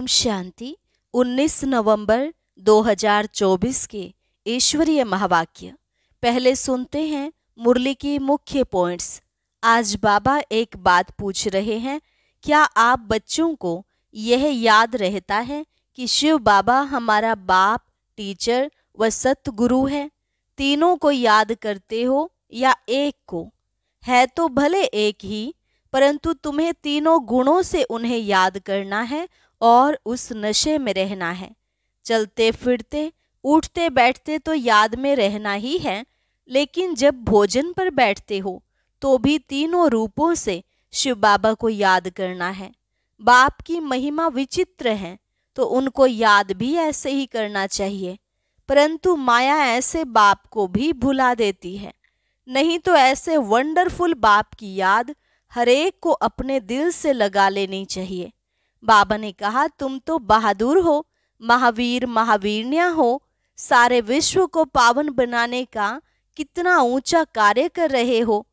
ओम शांति 19 नवंबर 2024 के ईश्वरीय महावाक्य पहले सुनते हैं मुरली की मुख्य पॉइंट्स आज बाबा एक बात पूछ रहे हैं क्या आप बच्चों को यह याद रहता है कि शिव बाबा हमारा बाप टीचर व सतगुरु है तीनों को याद करते हो या एक को है तो भले एक ही परंतु तुम्हें तीनों गुणों से उन्हें याद करना है और उस नशे में रहना है चलते फिरते उठते बैठते तो याद में रहना ही है लेकिन जब भोजन पर बैठते हो तो भी तीनों रूपों से शिव बाबा को याद करना है बाप की महिमा विचित्र है तो उनको याद भी ऐसे ही करना चाहिए परंतु माया ऐसे बाप को भी भुला देती है नहीं तो ऐसे वंडरफुल बाप की याद हरेक को अपने दिल से लगा लेनी चाहिए बाबा ने कहा तुम तो बहादुर हो महावीर महावीरण्या हो सारे विश्व को पावन बनाने का कितना ऊंचा कार्य कर रहे हो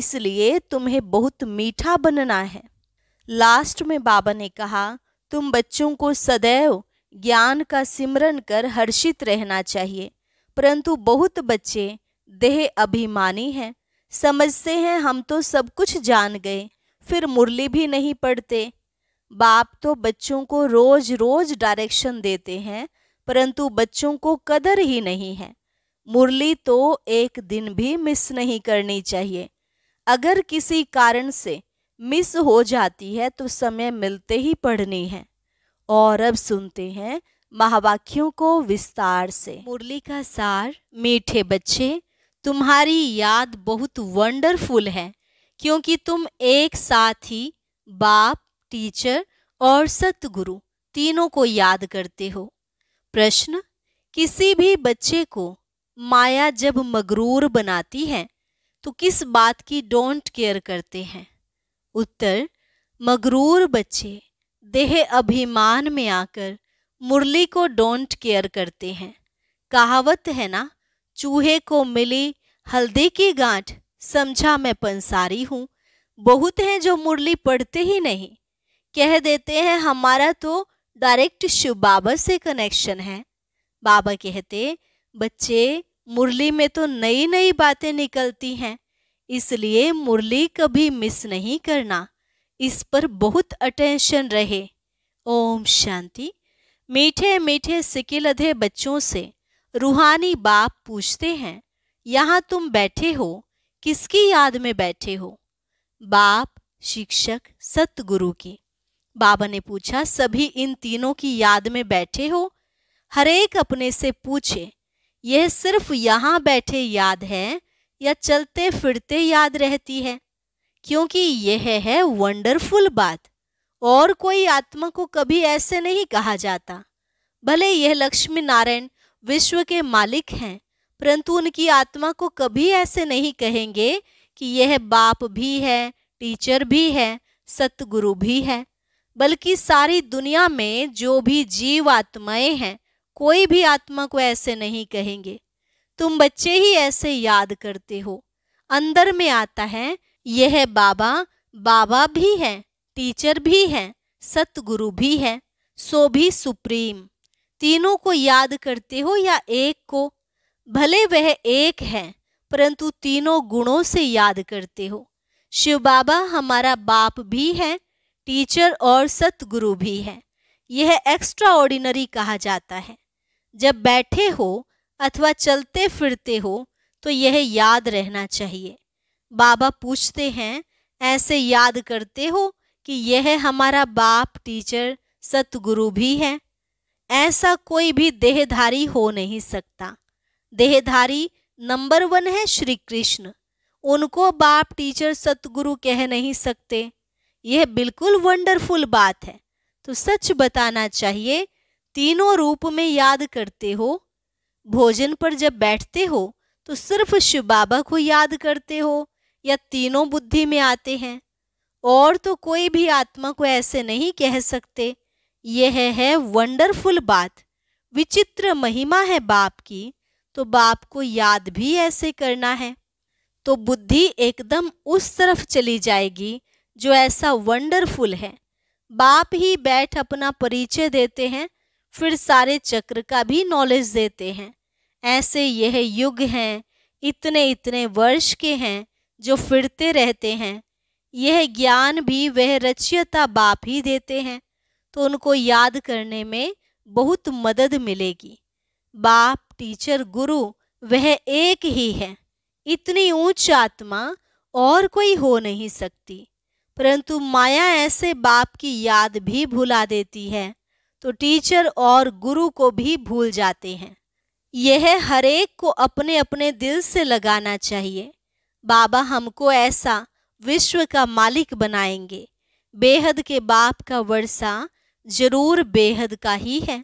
इसलिए तुम्हें बहुत मीठा बनना है लास्ट में बाबा ने कहा तुम बच्चों को सदैव ज्ञान का सिमरन कर हर्षित रहना चाहिए परंतु बहुत बच्चे देह अभिमानी हैं समझते हैं हम तो सब कुछ जान गए फिर मुरली भी नहीं पढ़ते बाप तो बच्चों को रोज रोज डायरेक्शन देते हैं परंतु बच्चों को कदर ही नहीं है मुरली तो एक दिन भी मिस नहीं करनी चाहिए अगर किसी कारण से मिस हो जाती है तो समय मिलते ही पढ़नी है और अब सुनते हैं महावाक्यों को विस्तार से मुरली का सार मीठे बच्चे तुम्हारी याद बहुत वंडरफुल है क्योंकि तुम एक साथ ही बाप टीचर और सतगुरु तीनों को याद करते हो प्रश्न किसी भी बच्चे को माया जब मगरूर बनाती है तो किस बात की डोंट केयर करते हैं उत्तर मगरूर बच्चे देह अभिमान में आकर मुरली को डोंट केयर करते हैं कहावत है ना चूहे को मिली हल्दी की गांठ समझा मैं पंसारी हूँ बहुत हैं जो मुरली पढ़ते ही नहीं कह देते हैं हमारा तो डायरेक्ट शिव बाबा से कनेक्शन है बाबा कहते बच्चे मुरली में तो नई नई बातें निकलती हैं इसलिए मुरली कभी मिस नहीं करना इस पर बहुत अटेंशन रहे ओम शांति मीठे मीठे सिकिलधे बच्चों से रूहानी बाप पूछते हैं यहाँ तुम बैठे हो किसकी याद में बैठे हो बाप शिक्षक सतगुरु की बाबा ने पूछा सभी इन तीनों की याद में बैठे हो हरेक अपने से पूछे यह सिर्फ यहाँ बैठे याद है या चलते फिरते याद रहती है क्योंकि यह है वंडरफुल बात और कोई आत्मा को कभी ऐसे नहीं कहा जाता भले यह लक्ष्मी नारायण विश्व के मालिक हैं परंतु उनकी आत्मा को कभी ऐसे नहीं कहेंगे कि यह बाप भी है टीचर भी है सतगुरु भी है बल्कि सारी दुनिया में जो भी जीव आत्माएं हैं कोई भी आत्मा को ऐसे नहीं कहेंगे तुम बच्चे ही ऐसे याद करते हो अंदर में आता है यह बाबा बाबा भी है टीचर भी है सतगुरु भी है सो भी सुप्रीम तीनों को याद करते हो या एक को भले वह एक है परंतु तीनों गुणों से याद करते हो शिव बाबा हमारा बाप भी है टीचर और सतगुरु भी हैं यह एक्स्ट्रा ऑर्डिनरी कहा जाता है जब बैठे हो अथवा चलते फिरते हो तो यह याद रहना चाहिए बाबा पूछते हैं ऐसे याद करते हो कि यह हमारा बाप टीचर सतगुरु भी है ऐसा कोई भी देहधारी हो नहीं सकता देहधारी नंबर वन है श्री कृष्ण उनको बाप टीचर सतगुरु कह नहीं सकते यह बिल्कुल वंडरफुल बात है तो सच बताना चाहिए तीनों रूप में याद करते हो भोजन पर जब बैठते हो तो सिर्फ शिव बाबा को याद करते हो या तीनों बुद्धि में आते हैं और तो कोई भी आत्मा को ऐसे नहीं कह सकते यह है वंडरफुल बात विचित्र महिमा है बाप की तो बाप को याद भी ऐसे करना है तो बुद्धि एकदम उस तरफ चली जाएगी जो ऐसा वंडरफुल है बाप ही बैठ अपना परिचय देते हैं फिर सारे चक्र का भी नॉलेज देते हैं ऐसे यह युग हैं इतने इतने वर्ष के हैं जो फिरते रहते हैं यह ज्ञान भी वह रचयता बाप ही देते हैं तो उनको याद करने में बहुत मदद मिलेगी बाप टीचर गुरु वह एक ही है इतनी ऊंच आत्मा और कोई हो नहीं सकती परंतु माया ऐसे बाप की याद भी भुला देती है तो टीचर और गुरु को भी भूल जाते हैं यह हरेक को अपने अपने दिल से लगाना चाहिए बाबा हमको ऐसा विश्व का मालिक बनाएंगे बेहद के बाप का वर्षा जरूर बेहद का ही है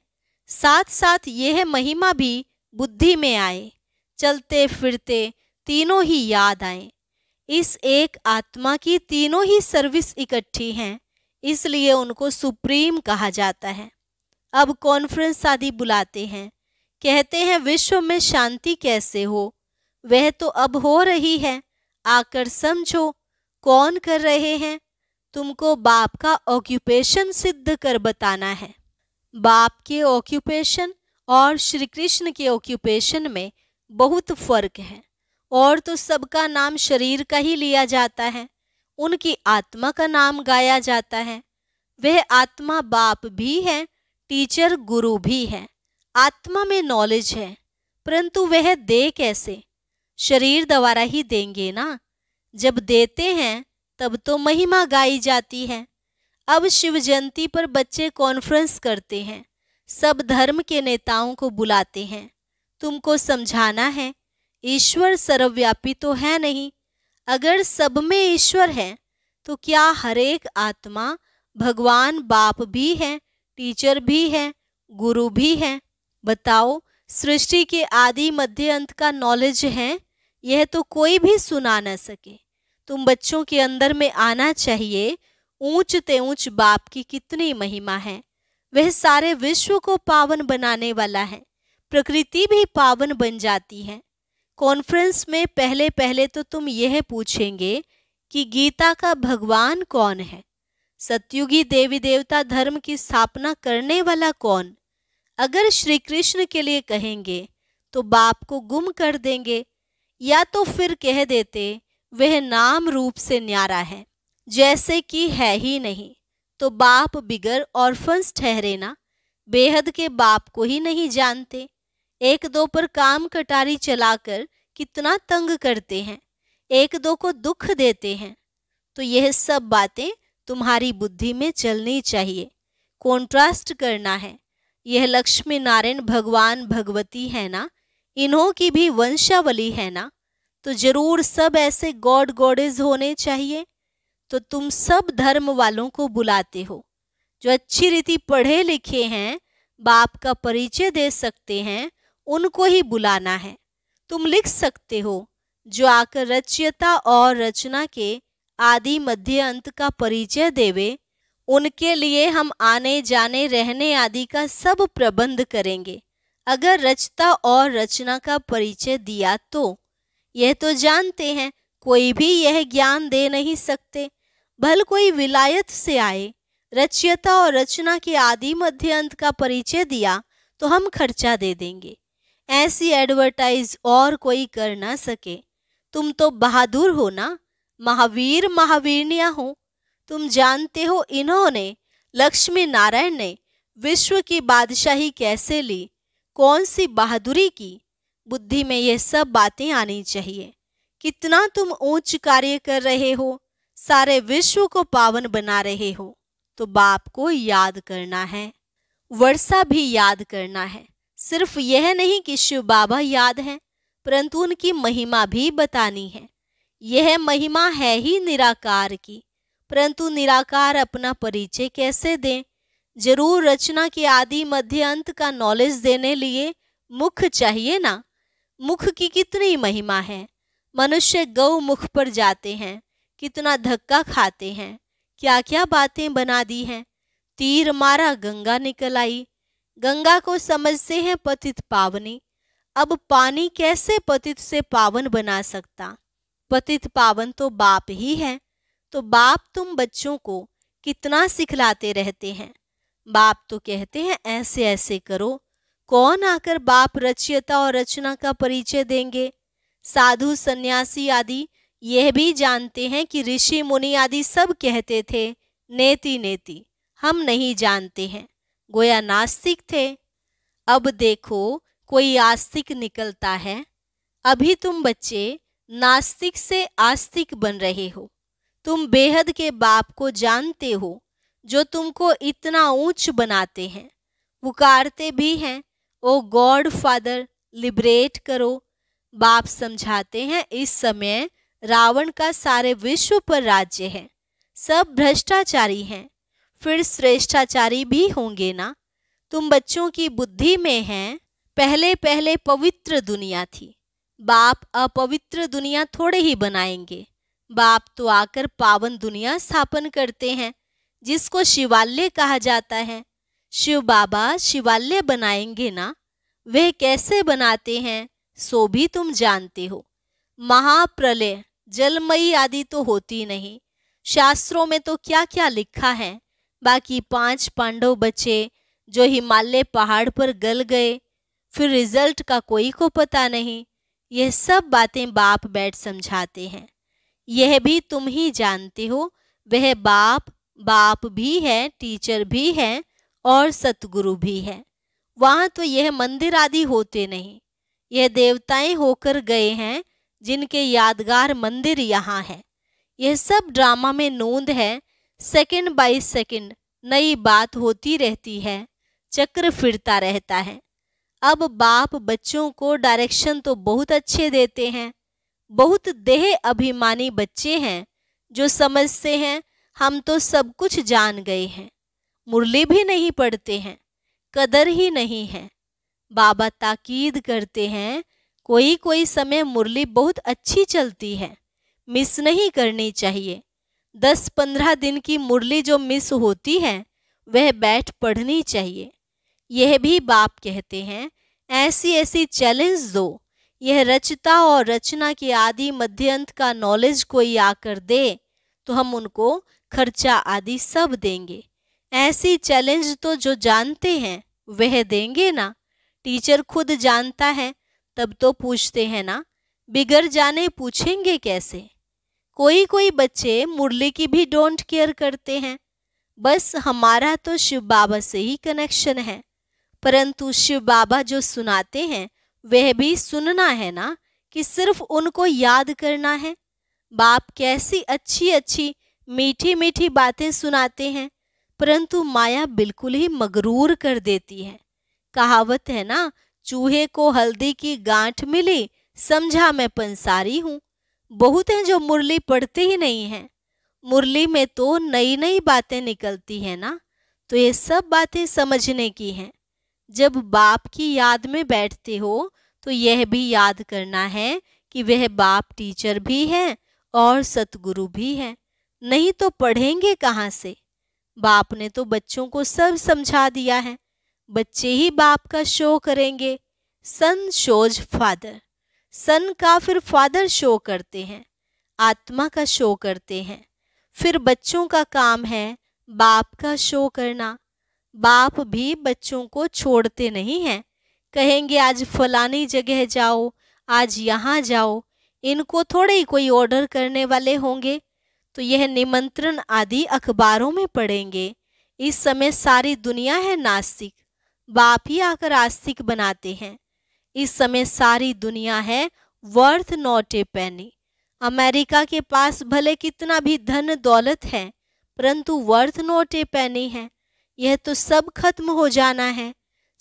साथ साथ यह महिमा भी बुद्धि में आए चलते फिरते तीनों ही याद आए इस एक आत्मा की तीनों ही सर्विस इकट्ठी हैं इसलिए उनको सुप्रीम कहा जाता है अब कॉन्फ्रेंस आदि बुलाते हैं कहते हैं विश्व में शांति कैसे हो वह तो अब हो रही है आकर समझो कौन कर रहे हैं तुमको बाप का ऑक्यूपेशन सिद्ध कर बताना है बाप के ऑक्यूपेशन और श्री कृष्ण के ऑक्यूपेशन में बहुत फर्क है और तो सबका नाम शरीर का ही लिया जाता है उनकी आत्मा का नाम गाया जाता है वह आत्मा बाप भी है टीचर गुरु भी है आत्मा में नॉलेज है परंतु वह दे कैसे शरीर द्वारा ही देंगे ना जब देते हैं तब तो महिमा गाई जाती है अब शिव जयंती पर बच्चे कॉन्फ्रेंस करते हैं सब धर्म के नेताओं को बुलाते हैं तुमको समझाना है ईश्वर सर्वव्यापी तो है नहीं अगर सब में ईश्वर है तो क्या हरेक आत्मा भगवान बाप भी है टीचर भी है गुरु भी है बताओ सृष्टि के आदि मध्य अंत का नॉलेज है यह तो कोई भी सुना ना सके तुम बच्चों के अंदर में आना चाहिए ऊंच ते ऊंच बाप की कितनी महिमा है वह सारे विश्व को पावन बनाने वाला है प्रकृति भी पावन बन जाती है कॉन्फ्रेंस में पहले पहले तो तुम यह पूछेंगे कि गीता का भगवान कौन है सत्युगी देवी देवता धर्म की स्थापना करने वाला कौन अगर श्री कृष्ण के लिए कहेंगे तो बाप को गुम कर देंगे या तो फिर कह देते वह नाम रूप से न्यारा है जैसे कि है ही नहीं तो बाप बिगर ऑर्फन्स ठहरे ना बेहद के बाप को ही नहीं जानते एक दो पर काम कटारी चलाकर कितना तंग करते हैं एक दो को दुख देते हैं तो यह सब बातें तुम्हारी बुद्धि में चलनी चाहिए कॉन्ट्रास्ट करना है यह लक्ष्मी नारायण भगवान भगवती है ना इन्हों की भी वंशावली है ना तो जरूर सब ऐसे गॉड गॉडेज होने चाहिए तो तुम सब धर्म वालों को बुलाते हो जो अच्छी रीति पढ़े लिखे हैं बाप का परिचय दे सकते हैं उनको ही बुलाना है तुम लिख सकते हो जो आकर रचयता और रचना के आदि मध्य अंत का परिचय देवे उनके लिए हम आने जाने रहने आदि का सब प्रबंध करेंगे अगर रचता और रचना का परिचय दिया तो यह तो जानते हैं कोई भी यह ज्ञान दे नहीं सकते भल कोई विलायत से आए रचयता और रचना के आदि मध्य अंत का परिचय दिया तो हम खर्चा दे देंगे ऐसी एडवर्टाइज और कोई कर ना सके तुम तो बहादुर हो ना महावीर महावीरनिया हो तुम जानते हो इन्होंने लक्ष्मी नारायण ने विश्व की बादशाही कैसे ली कौन सी बहादुरी की बुद्धि में यह सब बातें आनी चाहिए कितना तुम ऊंच कार्य कर रहे हो सारे विश्व को पावन बना रहे हो तो बाप को याद करना है वर्षा भी याद करना है सिर्फ यह नहीं कि शिव बाबा याद हैं परंतु उनकी महिमा भी बतानी है यह महिमा है ही निराकार की परंतु निराकार अपना परिचय कैसे दें जरूर रचना के आदि मध्य अंत का नॉलेज देने लिए मुख चाहिए ना मुख की कितनी महिमा है मनुष्य गौ मुख पर जाते हैं कितना धक्का खाते हैं क्या क्या बातें बना दी हैं तीर मारा गंगा निकल आई गंगा को समझते हैं पतित पावनी अब पानी कैसे पतित से पावन बना सकता पतित पावन तो बाप ही है तो बाप तुम बच्चों को कितना सिखलाते रहते हैं बाप तो कहते हैं ऐसे ऐसे करो कौन आकर बाप रचयता और रचना का परिचय देंगे साधु सन्यासी आदि यह भी जानते हैं कि ऋषि मुनि आदि सब कहते थे नेति नेति हम नहीं जानते हैं गोया नास्तिक थे अब देखो कोई आस्तिक निकलता है अभी तुम बच्चे नास्तिक से आस्तिक बन रहे हो तुम बेहद के बाप को जानते हो जो तुमको इतना ऊंच बनाते हैं पुकारते भी हैं ओ गॉड फादर लिबरेट करो बाप समझाते हैं इस समय रावण का सारे विश्व पर राज्य है सब भ्रष्टाचारी हैं फिर श्रेष्ठाचारी भी होंगे ना तुम बच्चों की बुद्धि में हैं पहले पहले पवित्र दुनिया थी बाप अपवित्र दुनिया थोड़े ही बनाएंगे बाप तो आकर पावन दुनिया स्थापन करते हैं जिसको शिवालय कहा जाता है शिव बाबा शिवालय बनाएंगे ना वे कैसे बनाते हैं सो भी तुम जानते हो महाप्रलय जलमयी आदि तो होती नहीं शास्त्रों में तो क्या क्या लिखा है बाकी पांच पांडव बचे जो हिमालय पहाड़ पर गल गए फिर रिजल्ट का कोई को पता नहीं यह सब बातें बाप बैठ समझाते हैं यह भी तुम ही जानते हो वह बाप बाप भी है टीचर भी है और सतगुरु भी है वहाँ तो यह मंदिर आदि होते नहीं यह देवताएं होकर गए हैं जिनके यादगार मंदिर यहाँ है यह सब ड्रामा में नोंद है सेकंड बाय सेकंड नई बात होती रहती है चक्र फिरता रहता है अब बाप बच्चों को डायरेक्शन तो बहुत अच्छे देते हैं बहुत देह अभिमानी बच्चे हैं जो समझते हैं हम तो सब कुछ जान गए हैं मुरली भी नहीं पढ़ते हैं कदर ही नहीं है बाबा ताकीद करते हैं कोई कोई समय मुरली बहुत अच्छी चलती है मिस नहीं करनी चाहिए दस पंद्रह दिन की मुरली जो मिस होती है वह बैठ पढ़नी चाहिए यह भी बाप कहते हैं ऐसी ऐसी चैलेंज दो यह रचता और रचना के आदि मध्यंत का नॉलेज कोई आकर दे तो हम उनको खर्चा आदि सब देंगे ऐसी चैलेंज तो जो जानते हैं वह देंगे ना टीचर खुद जानता है तब तो पूछते हैं ना बिगड़ जाने पूछेंगे कैसे कोई कोई बच्चे मुरली की भी डोंट केयर करते हैं बस हमारा तो शिव बाबा से ही कनेक्शन है परंतु शिव बाबा जो सुनाते हैं वह भी सुनना है ना कि सिर्फ उनको याद करना है बाप कैसी अच्छी अच्छी मीठी मीठी बातें सुनाते हैं परंतु माया बिल्कुल ही मगरूर कर देती है कहावत है ना चूहे को हल्दी की गांठ मिली समझा मैं पंसारी हूँ बहुत हैं जो मुरली पढ़ते ही नहीं हैं मुरली में तो नई नई बातें निकलती हैं ना तो ये सब बातें समझने की हैं जब बाप की याद में बैठते हो तो यह भी याद करना है कि वह बाप टीचर भी हैं और सतगुरु भी हैं नहीं तो पढ़ेंगे कहाँ से बाप ने तो बच्चों को सब समझा दिया है बच्चे ही बाप का शो करेंगे सन शोज फादर सन का फिर फादर शो करते हैं आत्मा का शो करते हैं फिर बच्चों का काम है बाप का शो करना बाप भी बच्चों को छोड़ते नहीं हैं कहेंगे आज फलानी जगह जाओ आज यहाँ जाओ इनको थोड़े ही कोई ऑर्डर करने वाले होंगे तो यह निमंत्रण आदि अखबारों में पढ़ेंगे इस समय सारी दुनिया है नास्तिक बाप ही आकर आस्तिक बनाते हैं इस समय सारी दुनिया है वर्थ नॉट ए पैनी अमेरिका के पास भले कितना भी धन दौलत है परंतु वर्थ नॉट ए पैनी है यह तो सब खत्म हो जाना है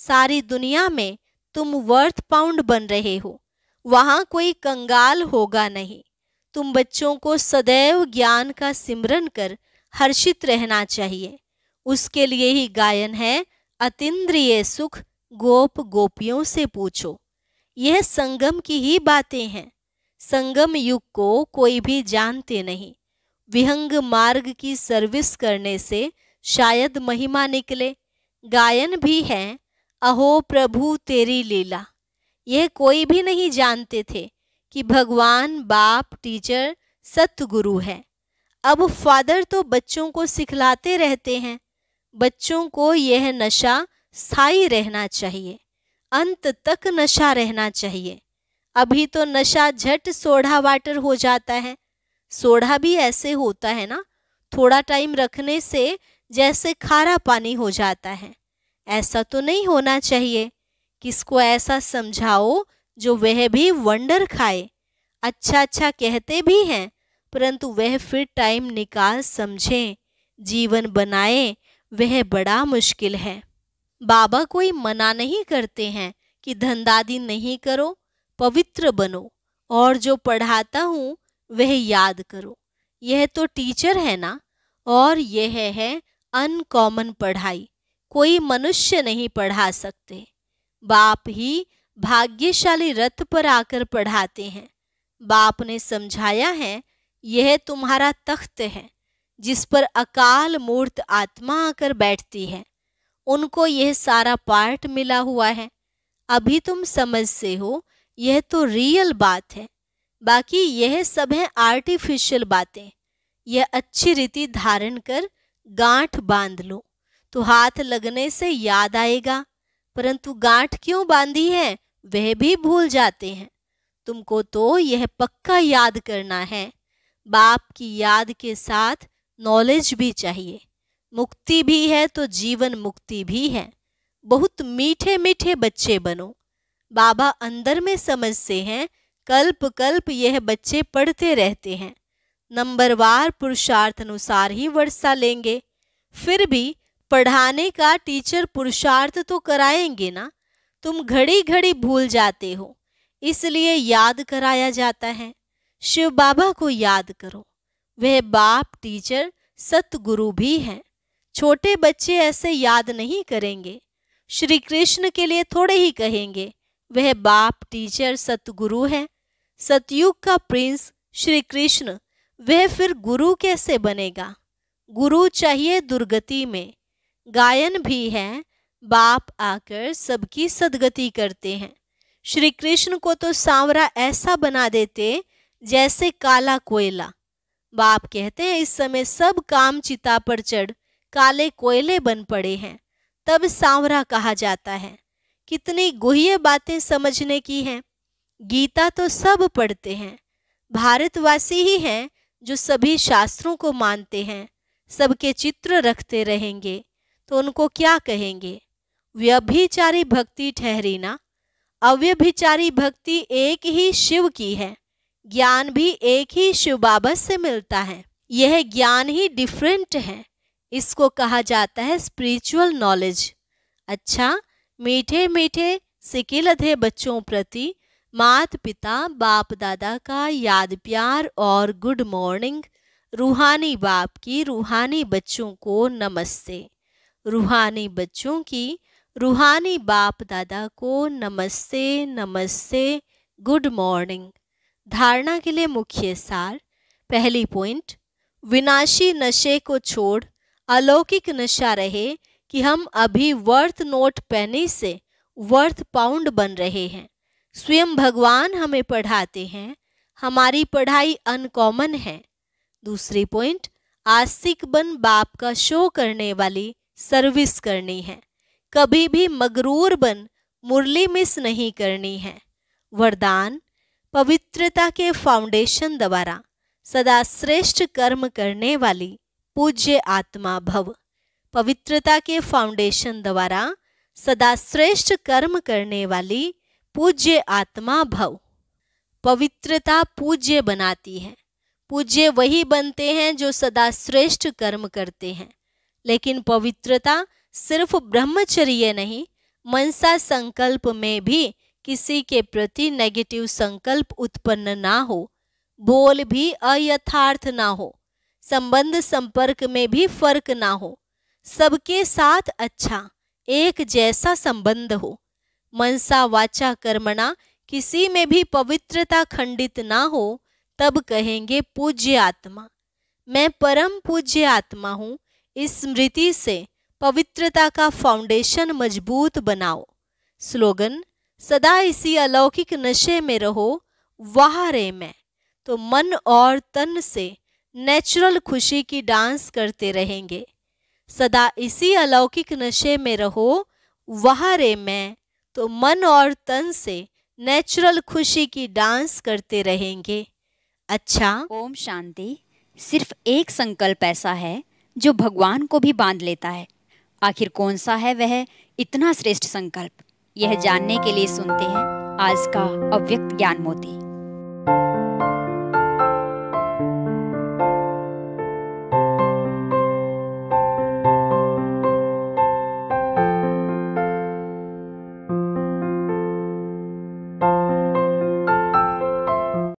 सारी दुनिया में तुम वर्थ पाउंड बन रहे हो वहाँ कोई कंगाल होगा नहीं तुम बच्चों को सदैव ज्ञान का सिमरन कर हर्षित रहना चाहिए उसके लिए ही गायन है अतिद्रिय सुख गोप गोपियों से पूछो यह संगम की ही बातें हैं संगम युग को कोई भी जानते नहीं विहंग मार्ग की सर्विस करने से शायद महिमा निकले गायन भी है अहो प्रभु तेरी लीला यह कोई भी नहीं जानते थे कि भगवान बाप टीचर सतगुरु है अब फादर तो बच्चों को सिखलाते रहते हैं बच्चों को यह नशा स्थायी रहना चाहिए अंत तक नशा रहना चाहिए अभी तो नशा झट सोढ़ा वाटर हो जाता है सोढ़ा भी ऐसे होता है ना थोड़ा टाइम रखने से जैसे खारा पानी हो जाता है ऐसा तो नहीं होना चाहिए किसको ऐसा समझाओ जो वह भी वंडर खाए अच्छा अच्छा कहते भी हैं परंतु वह फिर टाइम निकाल समझें जीवन बनाए वह बड़ा मुश्किल है बाबा कोई मना नहीं करते हैं कि धंधादी नहीं करो पवित्र बनो और जो पढ़ाता हूँ वह याद करो यह तो टीचर है ना और यह है अनकॉमन पढ़ाई कोई मनुष्य नहीं पढ़ा सकते बाप ही भाग्यशाली रथ पर आकर पढ़ाते हैं बाप ने समझाया है यह तुम्हारा तख्त है जिस पर अकाल मूर्त आत्मा आकर बैठती है उनको यह सारा पार्ट मिला हुआ है अभी तुम समझते हो यह तो रियल बात है बाकी यह सब है आर्टिफिशियल बातें यह अच्छी रीति धारण कर गांठ बांध लो तो हाथ लगने से याद आएगा परंतु गांठ क्यों बांधी है वह भी भूल जाते हैं तुमको तो यह पक्का याद करना है बाप की याद के साथ नॉलेज भी चाहिए मुक्ति भी है तो जीवन मुक्ति भी है बहुत मीठे मीठे बच्चे बनो बाबा अंदर में समझते हैं कल्प कल्प यह बच्चे पढ़ते रहते हैं नंबरवार पुरुषार्थ अनुसार ही वर्षा लेंगे फिर भी पढ़ाने का टीचर पुरुषार्थ तो कराएंगे ना तुम घड़ी घड़ी भूल जाते हो इसलिए याद कराया जाता है शिव बाबा को याद करो वह बाप टीचर सतगुरु भी हैं छोटे बच्चे ऐसे याद नहीं करेंगे श्री कृष्ण के लिए थोड़े ही कहेंगे वह बाप टीचर सतगुरु है सतयुग का प्रिंस श्री कृष्ण वह फिर गुरु कैसे बनेगा गुरु चाहिए दुर्गति में गायन भी है बाप आकर सबकी सदगति करते हैं श्री कृष्ण को तो सांवरा ऐसा बना देते जैसे काला कोयला बाप कहते हैं इस समय सब काम चिता पर चढ़ काले कोयले बन पड़े हैं तब सांवरा कहा जाता है कितनी गुहे बातें समझने की हैं गीता तो सब पढ़ते हैं भारतवासी ही हैं जो सभी शास्त्रों को मानते हैं सबके चित्र रखते रहेंगे तो उनको क्या कहेंगे व्यभिचारी भक्ति ठहरी ना अव्यभिचारी भक्ति एक ही शिव की है ज्ञान भी एक ही शिव बाबा से मिलता है यह ज्ञान ही डिफरेंट है इसको कहा जाता है स्पिरिचुअल नॉलेज अच्छा मीठे मीठे अधे बच्चों प्रति मात पिता बाप दादा का याद प्यार और गुड मॉर्निंग रूहानी बाप की रूहानी बच्चों को नमस्ते रूहानी बच्चों की रूहानी बाप दादा को नमस्ते नमस्ते गुड मॉर्निंग धारणा के लिए मुख्य सार पहली पॉइंट विनाशी नशे को छोड़ अलौकिक नशा रहे कि हम अभी वर्थ नोट पहने से वर्थ पाउंड बन रहे हैं स्वयं भगवान हमें पढ़ाते हैं हमारी पढ़ाई अनकॉमन है दूसरी पॉइंट आस्तिक बन बाप का शो करने वाली सर्विस करनी है कभी भी मगरूर बन मुरली मिस नहीं करनी है वरदान पवित्रता के फाउंडेशन द्वारा सदा श्रेष्ठ कर्म करने वाली पूज्य आत्मा भव पवित्रता के फाउंडेशन द्वारा सदा श्रेष्ठ कर्म करने वाली पूज्य आत्मा भव पवित्रता पूज्य बनाती है पूज्य वही बनते हैं जो सदा श्रेष्ठ कर्म करते हैं लेकिन पवित्रता सिर्फ ब्रह्मचर्य नहीं मनसा संकल्प में भी किसी के प्रति नेगेटिव संकल्प उत्पन्न ना हो बोल भी अयथार्थ ना हो संबंध संपर्क में भी फर्क ना हो सबके साथ अच्छा एक जैसा संबंध हो मनसा वाचा कर्मणा किसी में भी पवित्रता खंडित ना हो तब कहेंगे पूज्य आत्मा मैं परम पूज्य आत्मा हूँ इस स्मृति से पवित्रता का फाउंडेशन मजबूत बनाओ स्लोगन सदा इसी अलौकिक नशे में रहो वाह रे मैं तो मन और तन से नेचुरल खुशी की डांस करते रहेंगे सदा इसी अलौकिक नशे में रहो वह रे मैं तो मन और तन से नेचुरल खुशी की डांस करते रहेंगे अच्छा ओम शांति सिर्फ एक संकल्प ऐसा है जो भगवान को भी बांध लेता है आखिर कौन सा है वह इतना श्रेष्ठ संकल्प यह जानने के लिए सुनते हैं आज का अव्यक्त ज्ञान मोती